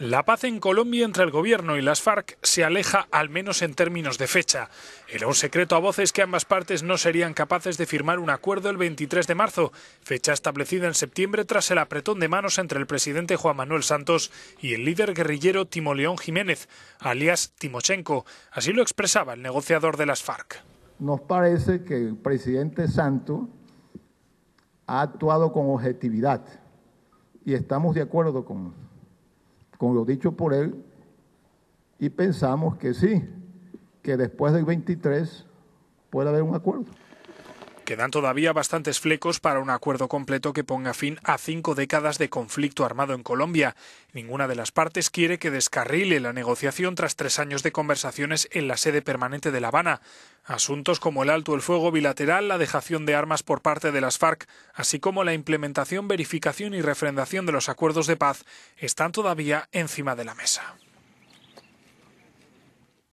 La paz en Colombia entre el gobierno y las FARC se aleja al menos en términos de fecha. Era un secreto a voces que ambas partes no serían capaces de firmar un acuerdo el 23 de marzo, fecha establecida en septiembre tras el apretón de manos entre el presidente Juan Manuel Santos y el líder guerrillero Timoleón Jiménez, alias Timochenko. Así lo expresaba el negociador de las FARC. Nos parece que el presidente Santos ha actuado con objetividad y estamos de acuerdo con con lo dicho por él y pensamos que sí, que después del 23 puede haber un acuerdo. Quedan todavía bastantes flecos para un acuerdo completo que ponga fin a cinco décadas de conflicto armado en Colombia. Ninguna de las partes quiere que descarrile la negociación tras tres años de conversaciones en la sede permanente de La Habana. Asuntos como el alto el fuego bilateral, la dejación de armas por parte de las FARC, así como la implementación, verificación y refrendación de los acuerdos de paz, están todavía encima de la mesa.